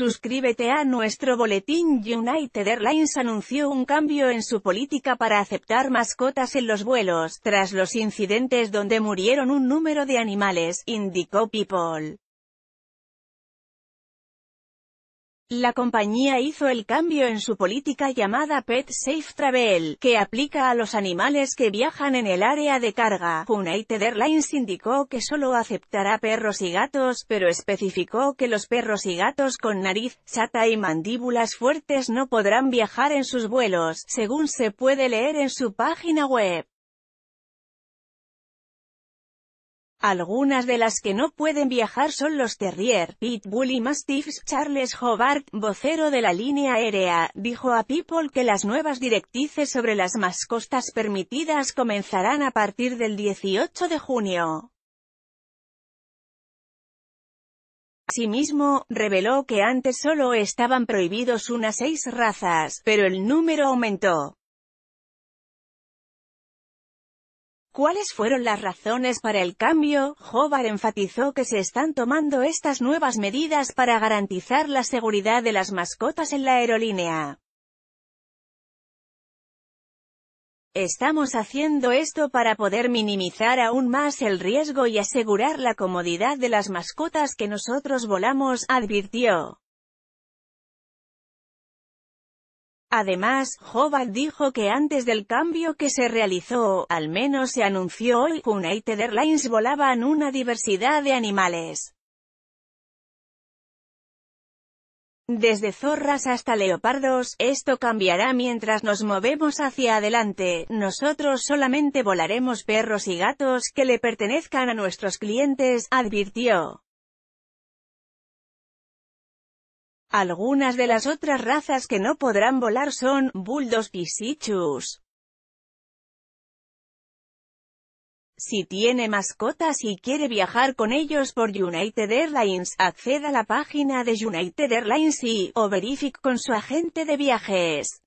Suscríbete a nuestro boletín United Airlines anunció un cambio en su política para aceptar mascotas en los vuelos, tras los incidentes donde murieron un número de animales, indicó People. La compañía hizo el cambio en su política llamada Pet Safe Travel, que aplica a los animales que viajan en el área de carga. United Airlines indicó que solo aceptará perros y gatos, pero especificó que los perros y gatos con nariz, chata y mandíbulas fuertes no podrán viajar en sus vuelos, según se puede leer en su página web. Algunas de las que no pueden viajar son los Terrier, Pitbull y Mastiffs. Charles Hobart, vocero de la línea aérea, dijo a People que las nuevas directrices sobre las mascotas permitidas comenzarán a partir del 18 de junio. Asimismo, reveló que antes solo estaban prohibidos unas seis razas, pero el número aumentó. ¿Cuáles fueron las razones para el cambio? Hobart enfatizó que se están tomando estas nuevas medidas para garantizar la seguridad de las mascotas en la aerolínea. Estamos haciendo esto para poder minimizar aún más el riesgo y asegurar la comodidad de las mascotas que nosotros volamos, advirtió. Además, Hobart dijo que antes del cambio que se realizó, al menos se anunció hoy, United Airlines volaban una diversidad de animales. Desde zorras hasta leopardos, esto cambiará mientras nos movemos hacia adelante, nosotros solamente volaremos perros y gatos que le pertenezcan a nuestros clientes, advirtió. Algunas de las otras razas que no podrán volar son, bulldogs pisichus. Si tiene mascotas y quiere viajar con ellos por United Airlines, acceda a la página de United Airlines y, o verifique con su agente de viajes.